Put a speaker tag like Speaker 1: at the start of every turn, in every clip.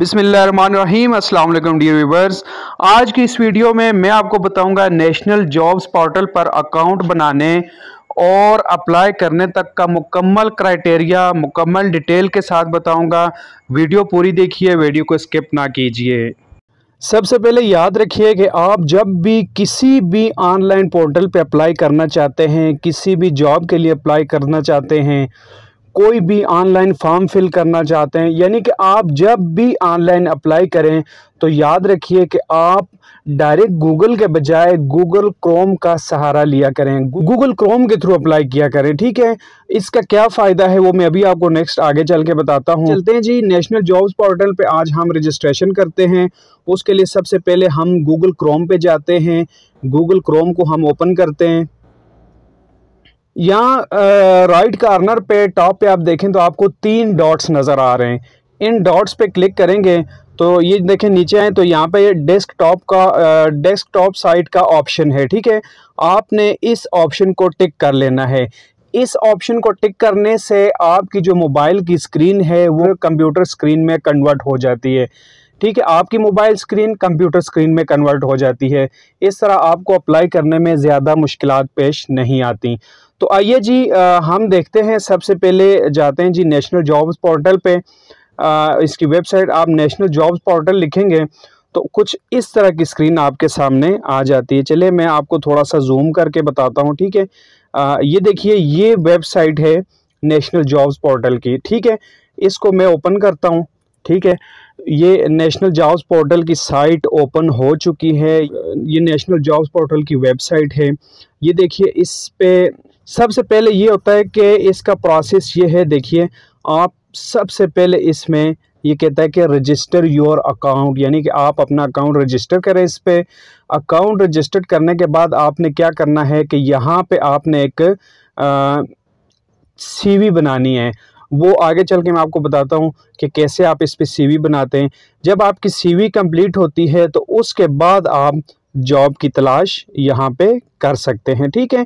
Speaker 1: बिसमीम अल्लाम dear viewers आज की इस वीडियो में मैं आपको बताऊंगा नेशनल जॉब्स पोर्टल पर अकाउंट बनाने और अप्लाई करने तक का मुकम्मल क्राइटेरिया मुकम्मल डिटेल के साथ बताऊंगा वीडियो पूरी देखिए वीडियो को स्किप ना कीजिए सबसे पहले याद रखिए कि आप जब भी किसी भी ऑनलाइन पोर्टल पर अप्लाई करना चाहते हैं किसी भी जॉब के लिए अप्लाई करना चाहते हैं कोई भी ऑनलाइन फॉर्म फिल करना चाहते हैं यानी कि आप जब भी ऑनलाइन अप्लाई करें तो याद रखिए कि आप डायरेक्ट गूगल के बजाय गूगल क्रोम का सहारा लिया करें गूगल क्रोम के थ्रू अप्लाई किया करें ठीक है इसका क्या फ़ायदा है वो मैं अभी आपको नेक्स्ट आगे चल के बताता हूँ चलते हैं जी नेशनल जॉब्स पोर्टल पर आज हम रजिस्ट्रेशन करते हैं उसके लिए सबसे पहले हम गूगल क्रोम पे जाते हैं गूगल क्रोम को हम ओपन करते हैं यहाँ राइट कार्नर पे टॉप पे आप देखें तो आपको तीन डॉट्स नज़र आ रहे हैं इन डॉट्स पे क्लिक करेंगे तो ये देखें नीचे आए तो यहाँ पे टॉप का डेस्क टॉप साइट का ऑप्शन है ठीक है आपने इस ऑप्शन को टिक कर लेना है इस ऑप्शन को टिक करने से आपकी जो मोबाइल की स्क्रीन है वो कंप्यूटर स्क्रीन में कन्वर्ट हो जाती है ठीक है आपकी मोबाइल स्क्रीन कंप्यूटर स्क्रीन में कन्वर्ट हो जाती है इस तरह आपको अप्लाई करने में ज़्यादा मुश्किल पेश नहीं आती तो आइए जी आ, हम देखते हैं सबसे पहले जाते हैं जी नेशनल जॉब्स पोर्टल पे आ, इसकी वेबसाइट आप नेशनल जॉब्स पोर्टल लिखेंगे तो कुछ इस तरह की स्क्रीन आपके सामने आ जाती है चलिए मैं आपको थोड़ा सा जूम करके बताता हूँ ठीक है ये देखिए ये वेबसाइट है नेशनल जॉब्स पोर्टल की ठीक है इसको मैं ओपन करता हूँ ठीक है ये नेशनल जॉब्स पोर्टल की साइट ओपन हो चुकी है ये नेशनल जॉब्स पोर्टल की वेबसाइट है ये देखिए इस पे सबसे पहले ये होता है कि इसका प्रोसेस ये है देखिए आप सबसे पहले इसमें ये कहता है कि रजिस्टर योर अकाउंट यानी कि आप अपना अकाउंट रजिस्टर करें इस पर अकाउंट रजिस्टर करने के बाद आपने क्या करना है कि यहाँ पे आपने एक सीवी बनानी है वो आगे चल के मैं आपको बताता हूँ कि कैसे आप इस पर सीवी बनाते हैं जब आपकी सीवी कंप्लीट होती है तो उसके बाद आप जॉब की तलाश यहाँ पे कर सकते हैं ठीक है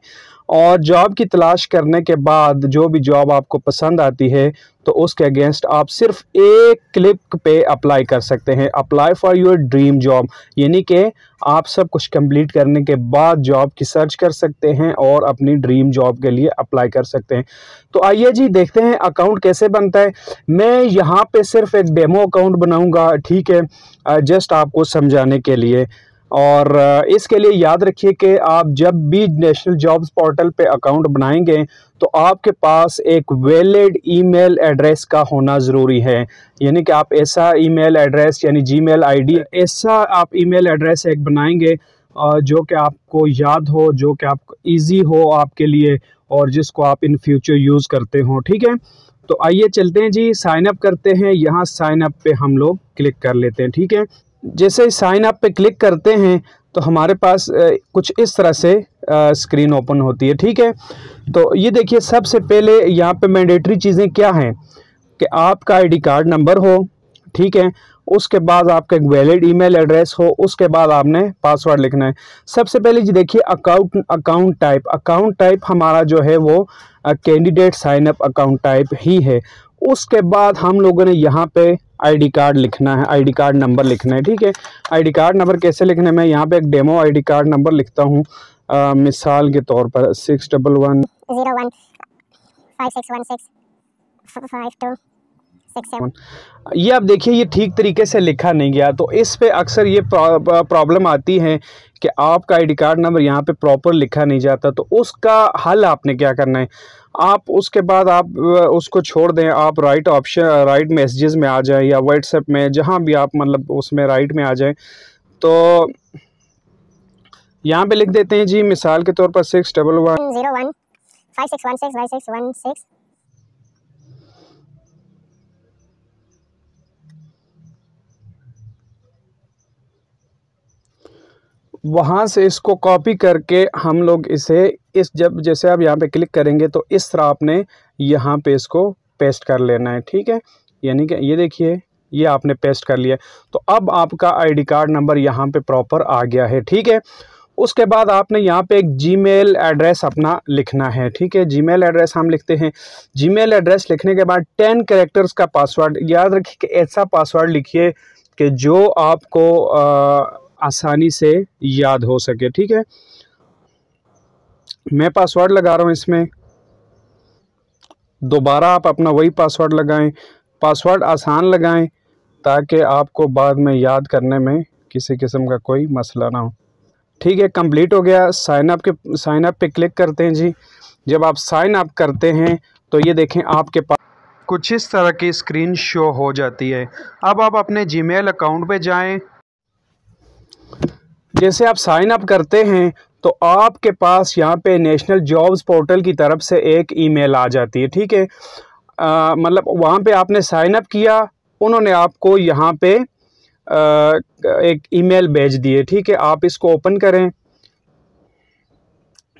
Speaker 1: और जॉब की तलाश करने के बाद जो भी जॉब आपको पसंद आती है तो उसके अगेंस्ट आप सिर्फ एक क्लिक पे अप्लाई कर सकते हैं apply for your dream job यानी कि आप सब कुछ कंप्लीट करने के बाद जॉब की सर्च कर सकते हैं और अपनी ड्रीम जॉब के लिए अप्लाई कर सकते हैं तो आइए जी देखते हैं अकाउंट कैसे बनता है मैं यहाँ पे सिर्फ एक डेमो अकाउंट बनाऊँगा ठीक है जस्ट आपको समझाने के लिए और इसके लिए याद रखिए कि आप जब भी नेशनल जॉब्स पोर्टल पे अकाउंट बनाएंगे तो आपके पास एक वैलिड ईमेल एड्रेस का होना ज़रूरी है यानी कि आप ऐसा ईमेल एड्रेस यानी जीमेल आईडी ऐसा आप ईमेल एड्रेस एक बनाएंगे जो कि आपको याद हो जो कि आप इजी हो आपके लिए और जिसको आप इन फ्यूचर यूज़ करते हो ठीक है तो आइए चलते हैं जी साइनअप करते हैं यहाँ साइन अप पे हम लोग क्लिक कर लेते हैं ठीक है जैसे साइन अप पे क्लिक करते हैं तो हमारे पास कुछ इस तरह से स्क्रीन ओपन होती है ठीक है तो ये देखिए सबसे पहले यहाँ पे मैंडेटरी चीज़ें क्या हैं कि आपका आईडी कार्ड नंबर हो ठीक है उसके बाद आपका एक वैलिड ईमेल एड्रेस हो उसके बाद आपने पासवर्ड लिखना है सबसे पहले जी देखिए account account type account type हमारा जो है वो candidate sign up account type ही है उसके बाद हम लोगों ने यहाँ पे आईडी कार्ड लिखना है आईडी कार्ड नंबर लिखना है ठीक है आईडी कार्ड नंबर कैसे लिखना है मैं यहाँ पे एक डेमो आईडी कार्ड नंबर लिखता हूँ मिसाल के तौर पर सिक्स डबल वन ये आप देखिए ये ठीक तरीके से लिखा नहीं गया तो इस पे अक्सर ये प्रॉब्लम आती है कि आपका आईडी कार्ड नंबर यहाँ पे प्रॉपर लिखा नहीं जाता तो उसका हल आपने क्या करना है आप उसके बाद आप उसको छोड़ दें आप राइट ऑप्शन राइट मैसेजेस में आ जाएं या व्हाट्सएप में जहाँ भी आप मतलब उसमें राइट में आ जाएं तो यहाँ पे लिख देते हैं जी मिसाल के तौर पर six double one zero one five six one six one six one six वहाँ से इसको कॉपी करके हम लोग इसे इस जब जैसे आप यहाँ पे क्लिक करेंगे तो इस तरह आपने यहाँ पे इसको पेस्ट कर लेना है ठीक है यानी कि ये देखिए ये आपने पेस्ट कर लिया तो अब आपका आईडी कार्ड नंबर यहाँ पे प्रॉपर आ गया है ठीक है उसके बाद आपने यहाँ पे एक जीमेल एड्रेस अपना लिखना है ठीक है जीमेल एड्रेस हम लिखते हैं जीमेल एड्रेस लिखने के बाद टेन करेक्टर्स का पासवर्ड याद रखिए कि ऐसा पासवर्ड लिखिए कि जो आपको आ, आसानी से याद हो सके ठीक है मैं पासवर्ड लगा रहा हूँ इसमें दोबारा आप अपना वही पासवर्ड लगाएं पासवर्ड आसान लगाएं ताकि आपको बाद में याद करने में किसी किस्म का कोई मसला ना हो ठीक है कंप्लीट हो गया साइन अप के साइन अप पे क्लिक करते हैं जी जब आप साइन अप करते हैं तो ये देखें आपके पास कुछ इस तरह की स्क्रीन शो हो जाती है अब आप अपने जीमेल अकाउंट पे जाएं जैसे आप साइन अप करते हैं तो आपके पास यहाँ पे नेशनल जॉब्स पोर्टल की तरफ से एक ईमेल आ जाती है ठीक है मतलब वहाँ पे आपने साइन अप किया उन्होंने आपको यहाँ पे आ, एक ईमेल भेज दिए ठीक है आप इसको ओपन करें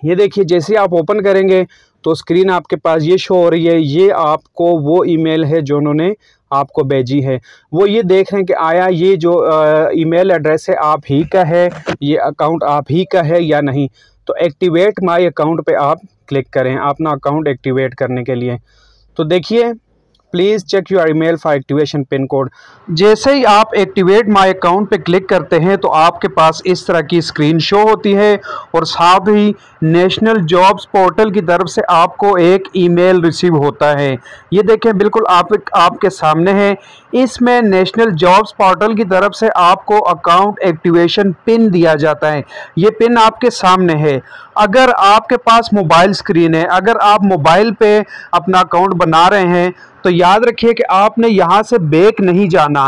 Speaker 1: ये देखिए जैसे आप ओपन करेंगे तो स्क्रीन आपके पास ये शो हो रही है ये आपको वो ईमेल है जो उन्होंने आपको भेजी है वो ये देख रहे हैं कि आया ये जो ईमेल एड्रेस है आप ही का है ये अकाउंट आप ही का है या नहीं तो एक्टिवेट माय अकाउंट पे आप क्लिक करें अपना अकाउंट एक्टिवेट करने के लिए तो देखिए please check your email for activation pin code जैसे ही आप एक्टिवेट माय अकाउंट पे क्लिक करते हैं तो आपके पास इस तरह की स्क्रीन शो होती है और साथ ही नेशनल जॉब्स पोर्टल की तरफ से आपको एक ईमेल रिसीव होता है ये देखें बिल्कुल आप आपके सामने है इसमें नेशनल जॉब्स पोर्टल की तरफ से आपको अकाउंट एक्टिवेशन पिन दिया जाता है ये पिन आपके सामने है अगर आपके पास मोबाइल स्क्रीन है अगर आप मोबाइल पे अपना अकाउंट बना रहे हैं तो याद रखिए कि आपने यहाँ से बेक नहीं जाना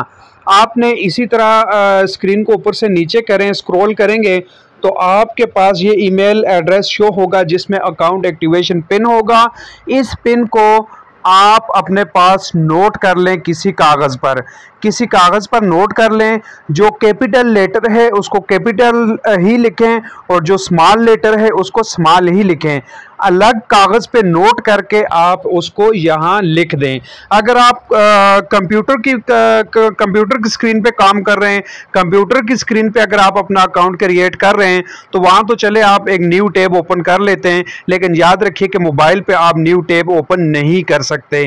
Speaker 1: आपने इसी तरह स्क्रीन को ऊपर से नीचे करें स्क्रॉल करेंगे तो आपके पास ये ईमेल एड्रेस शो होगा जिसमें अकाउंट एक्टिवेशन पिन होगा इस पिन को आप अपने पास नोट कर लें किसी कागज़ पर किसी कागज़ पर नोट कर लें जो कैपिटल लेटर है उसको कैपिटल ही लिखें और जो स्मॉल लेटर है उसको स्मॉल ही लिखें अलग कागज़ पे नोट करके आप उसको यहाँ लिख दें अगर आप कंप्यूटर की कंप्यूटर की स्क्रीन पे काम कर रहे हैं कंप्यूटर की स्क्रीन पे अगर आप अपना अकाउंट क्रिएट कर रहे हैं तो वहाँ तो चले आप एक न्यू टैब ओपन कर लेते हैं लेकिन याद रखिए कि मोबाइल पे आप न्यू टैब ओपन नहीं कर सकते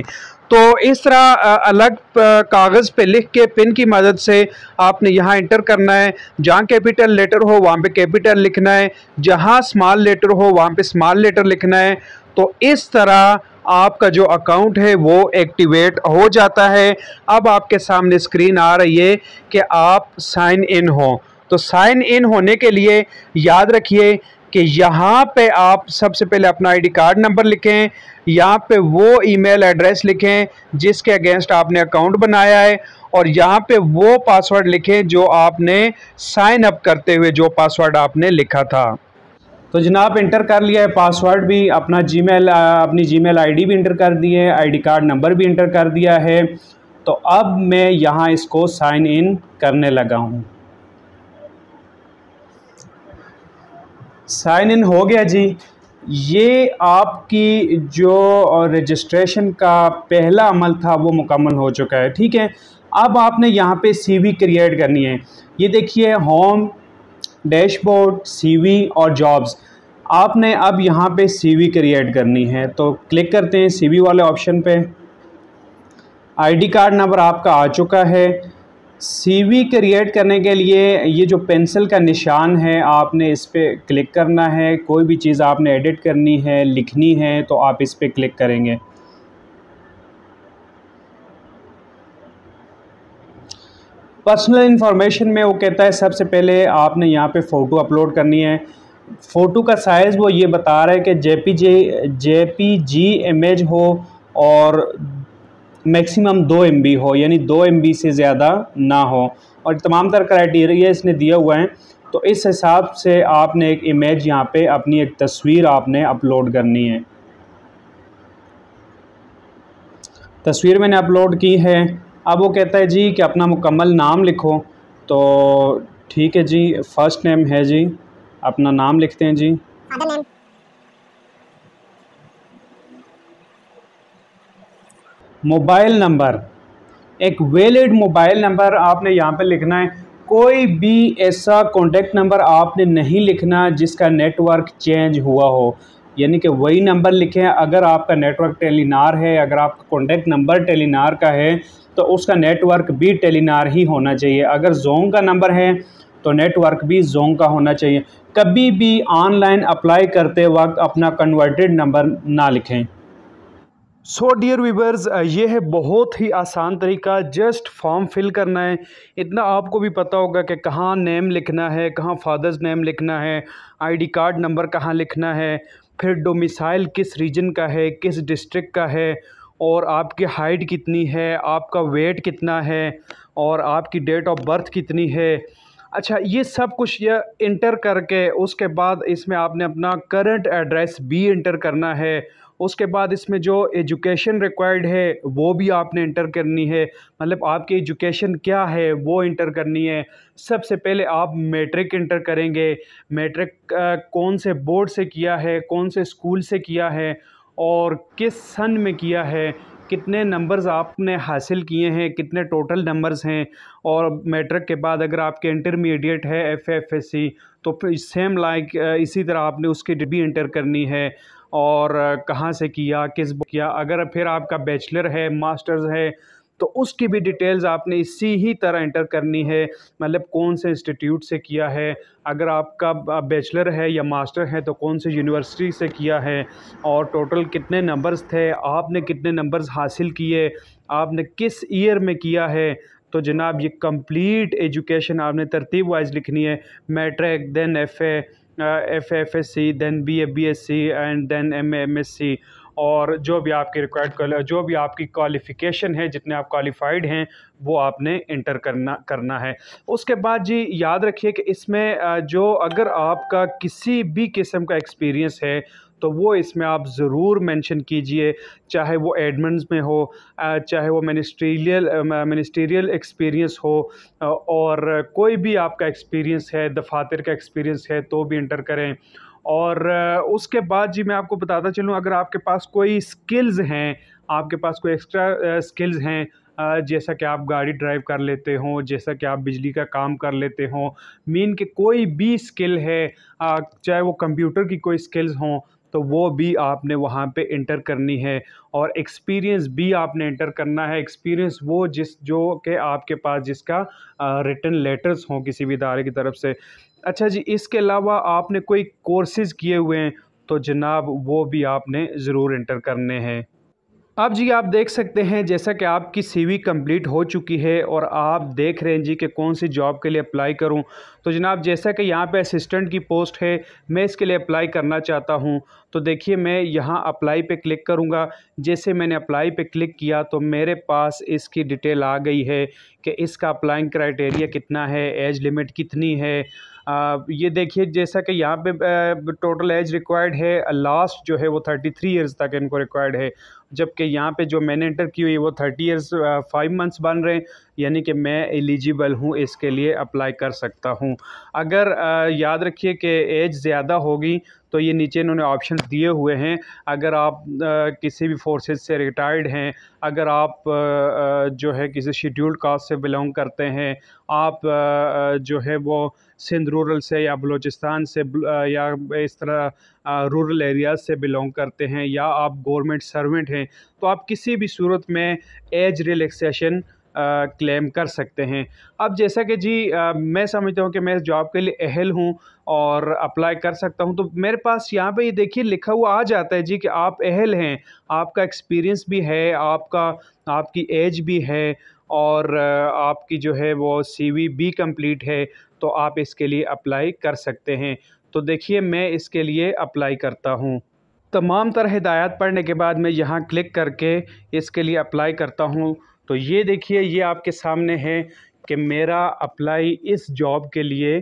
Speaker 1: तो इस तरह अलग कागज़ पे लिख के पिन की मदद से आपने यहाँ इंटर करना है जहाँ कैपिटल लेटर हो वहाँ पे कैपिटल लिखना है जहाँ स्मॉल लेटर हो वहाँ पे स्मॉल लेटर लिखना है तो इस तरह आपका जो अकाउंट है वो एक्टिवेट हो जाता है अब आपके सामने स्क्रीन आ रही है कि आप साइन इन हो तो साइन इन होने के लिए याद रखिए कि यहाँ पे आप सबसे पहले अपना आईडी कार्ड नंबर लिखें यहाँ पे वो ईमेल एड्रेस लिखें जिसके अगेंस्ट आपने अकाउंट बनाया है और यहाँ पे वो पासवर्ड लिखें जो आपने साइन अप करते हुए जो पासवर्ड आपने लिखा था तो जनाब इंटर कर लिया है पासवर्ड भी अपना जीमेल अपनी जीमेल आईडी भी इंटर कर दी है आई कार्ड नंबर भी इंटर कर दिया है तो अब मैं यहाँ इसको साइन इन करने लगा हूँ साइन इन हो गया जी ये आपकी जो रजिस्ट्रेशन का पहला अमल था वो मुकम्मल हो चुका है ठीक है अब आपने यहाँ पे सीवी क्रिएट करनी है ये देखिए होम डैशबोर्ड सीवी और जॉब्स आपने अब यहाँ पे सीवी क्रिएट करनी है तो क्लिक करते हैं सीवी वाले ऑप्शन पे आईडी कार्ड नंबर आपका आ चुका है सीवी क्रिएट करने के लिए ये जो पेंसिल का निशान है आपने इस पर क्लिक करना है कोई भी चीज़ आपने एडिट करनी है लिखनी है तो आप इस पर क्लिक करेंगे पर्सनल इन्फॉर्मेशन में वो कहता है सबसे पहले आपने यहाँ पे फ़ोटो अपलोड करनी है फ़ोटो का साइज़ वो ये बता रहा है कि J P J J P G image हो और मैक्सिमम दो एम हो यानी दो एम से ज़्यादा ना हो और तमाम तरह क्राइटेरिया इसने दिया हुआ है तो इस हिसाब से आपने एक इमेज यहाँ पे अपनी एक तस्वीर आपने अपलोड करनी है तस्वीर मैंने अपलोड की है अब वो कहता है जी कि अपना मुकम्मल नाम लिखो तो ठीक है जी फर्स्ट नेम है जी अपना नाम लिखते हैं जी मोबाइल नंबर एक वैलिड मोबाइल नंबर आपने यहाँ पर लिखना है कोई भी ऐसा कॉन्टेक्ट नंबर आपने नहीं लिखना जिसका नेटवर्क चेंज हुआ हो यानी कि वही नंबर लिखें अगर आपका नेटवर्क टेलीनार है अगर आपका कॉन्टेक्ट नंबर टेलीनार का है तो उसका नेटवर्क भी टेलीनार ही होना चाहिए अगर जोंग का नंबर है तो नेटवर्क भी जोंग का होना चाहिए कभी भी ऑनलाइन अप्लाई करते वक्त अपना कन्वर्टेड नंबर ना लिखें सो डियर वीवर्स ये है बहुत ही आसान तरीका जस्ट फॉर्म फिल करना है इतना आपको भी पता होगा कि कहाँ नेम लिखना है कहाँ फादर्स नेम लिखना है आईडी कार्ड नंबर कहाँ लिखना है फिर डोमिसाइल किस रीजन का है किस डिस्ट्रिक्ट का है और आपकी हाइट कितनी है आपका वेट कितना है और आपकी डेट ऑफ बर्थ कितनी है अच्छा ये सब कुछ यह इंटर करके उसके बाद इसमें आपने अपना करंट एड्रेस भी इंटर करना है उसके बाद इसमें जो एजुकेशन रिक्वायर्ड है वो भी आपने इंटर करनी है मतलब आपकी एजुकेशन क्या है वो इंटर करनी है सबसे पहले आप मैट्रिक इंटर करेंगे मैट्रिक कौन से बोर्ड से किया है कौन से स्कूल से किया है और किस सन में किया है कितने नंबर्स आपने हासिल किए हैं कितने टोटल नंबर्स हैं और मैट्रिक के बाद अगर आपके इंटरमीडिएट है एफ एफ एस सी तो फिर सेम लाइक इसी तरह आपने उसकी डिग्री इंटर करनी है और कहाँ से किया किस किया अगर फिर आपका बैचलर है मास्टर्स है तो उसकी भी डिटेल्स आपने इसी ही तरह एंटर करनी है मतलब कौन से इंस्टीट्यूट से किया है अगर आपका बैचलर है या मास्टर है तो कौन से यूनिवर्सिटी से किया है और टोटल कितने नंबर्स थे आपने कितने नंबर्स हासिल किए आपने किस ईयर में किया है तो जनाब ये कंप्लीट एजुकेशन आपने तरतीब वाइज लिखनी है matric then F F F S C then B A B S C and then M M S C और जो भी आपकी रिक्वायर्ड जो भी आपकी क्वालिफ़िकेशन है जितने आप क्वालिफाइड हैं वो आपने इंटर करना करना है उसके बाद जी याद रखिए कि इसमें uh, जो अगर आपका किसी भी किस्म का एक्सपीरियंस है तो वो इसमें आप ज़रूर मेंशन कीजिए चाहे वो एडमिन्स में हो चाहे वो मिनिस्ट्रियल मिनिस्ट्रियल एक्सपीरियंस हो और कोई भी आपका एक्सपीरियंस है दफातर का एक्सपीरियंस है तो भी इंटर करें और उसके बाद जी मैं आपको बताता चलूँ अगर आपके पास कोई स्किल्स हैं आपके पास कोई एक्स्ट्रा स्किल्स हैं जैसा कि आप गाड़ी ड्राइव कर लेते हो जैसा कि आप बिजली का काम कर लेते हो मीन के कोई भी स्किल है चाहे वो कंप्यूटर की कोई स्किल्स हों तो वो भी आपने वहाँ पे इंटर करनी है और एक्सपीरियंस भी आपने इंटर करना है एक्सपीरियंस वो जिस जो के आपके पास जिसका रिटर्न लेटर्स हों किसी भी इदारे की तरफ से अच्छा जी इसके अलावा आपने कोई कोर्सेज़ किए हुए हैं तो जनाब वो भी आपने ज़रूर इंटर करने हैं अब जी आप देख सकते हैं जैसा कि आपकी सीवी कंप्लीट हो चुकी है और आप देख रहे हैं जी कि कौन सी जॉब के लिए अप्लाई करूं तो जनाब जैसा कि यहाँ पे असिस्टेंट की पोस्ट है मैं इसके लिए अप्लाई करना चाहता हूं तो देखिए मैं यहाँ अप्लाई पे क्लिक करूँगा जैसे मैंने अप्लाई पे क्लिक किया तो मेरे पास इसकी डिटेल आ गई है कि इसका अप्लाइंग क्राइटेरिया कितना है एज लिमिट कितनी है आ, ये देखिए जैसा कि यहाँ पे टोटल एज रिक्वायर्ड है लास्ट जो है वो थर्टी थ्री ईयर्स तक इनको रिक्वायर्ड है जबकि यहाँ पे जो मैंने एंटर की हुई वो थर्टी ईयर्स फाइव मंथ्स बन रहे हैं यानी कि मैं एलिजिबल हूँ इसके लिए अप्लाई कर सकता हूँ अगर याद रखिए कि एज ज़्यादा होगी तो ये नीचे इन्होंने ऑप्शन दिए हुए हैं अगर आप आ, किसी भी फोर्सेज से रिटायर्ड हैं अगर आप आ, जो है किसी शेड्यूल्ड कास्ट से बिलोंग करते हैं आप आ, जो है वो सिंध रूरल से या बलूचिस्तान से या इस तरह रूरल एरियाज से बिलोंग करते हैं या आप गवर्नमेंट सर्वेंट हैं तो आप किसी भी सूरत में एज रिलैक्सेशन क्लेम कर सकते हैं अब जैसा कि जी आ, मैं समझता हूँ कि मैं इस जॉब के लिए अहल हूँ और अप्लाई कर सकता हूँ तो मेरे पास यहाँ पे ये देखिए लिखा हुआ आ जाता है जी कि आप अहल हैं आपका एक्सपीरियंस भी है आपका आपकी एज भी है और आपकी जो है वो सीवी भी कंप्लीट है तो आप इसके लिए अप्लाई कर सकते हैं तो देखिए मैं इसके लिए अप्लाई करता हूँ तमाम तरह हिदायत पढ़ने के बाद मैं यहाँ क्लिक करके इसके लिए अप्लाई करता हूँ तो ये देखिए ये आपके सामने है कि मेरा अप्लाई इस जॉब के लिए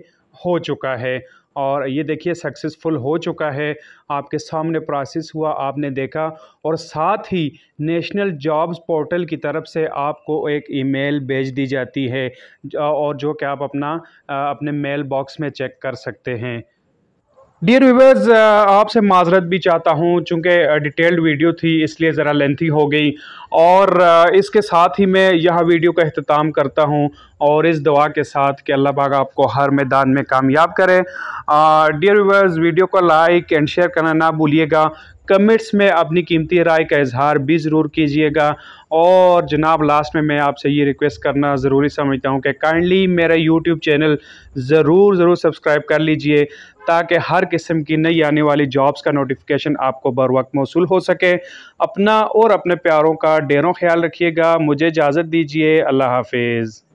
Speaker 1: हो चुका है और ये देखिए सक्सेसफुल हो चुका है आपके सामने प्रोसेस हुआ आपने देखा और साथ ही नेशनल जॉब्स पोर्टल की तरफ से आपको एक ईमेल भेज दी जाती है और जो कि आप अपना अपने मेल बॉक्स में चेक कर सकते हैं डियर व्यूवर्स uh, आपसे माजरत भी चाहता हूँ चूँकि डिटेल्ड वीडियो थी इसलिए ज़रा लेंथी हो गई और uh, इसके साथ ही मैं यह वीडियो का अख्ताम करता हूँ और इस दुआ के साथ कि अल्लाह पाक आपको हर मैदान में कामयाब करें डियर व्यूवर्स वीडियो को लाइक एंड शेयर करना ना भूलिएगा कमेंट्स में अपनी कीमती राय का इजहार भी ज़रूर कीजिएगा और जनाब लास्ट में मैं आपसे ये रिक्वेस्ट करना ज़रूरी समझता हूँ कि काइंडली मेरा यूट्यूब चैनल ज़रूर ज़रूर सब्सक्राइब कर लीजिए ताकि हर किस्म की नई आने वाली जॉब्स का नोटिफिकेशन आपको बर वक्त मौसू हो सके अपना और अपने प्यारों का डेरों ख्याल रखिएगा मुझे इजाज़त दीजिए अल्लाह हाफिज़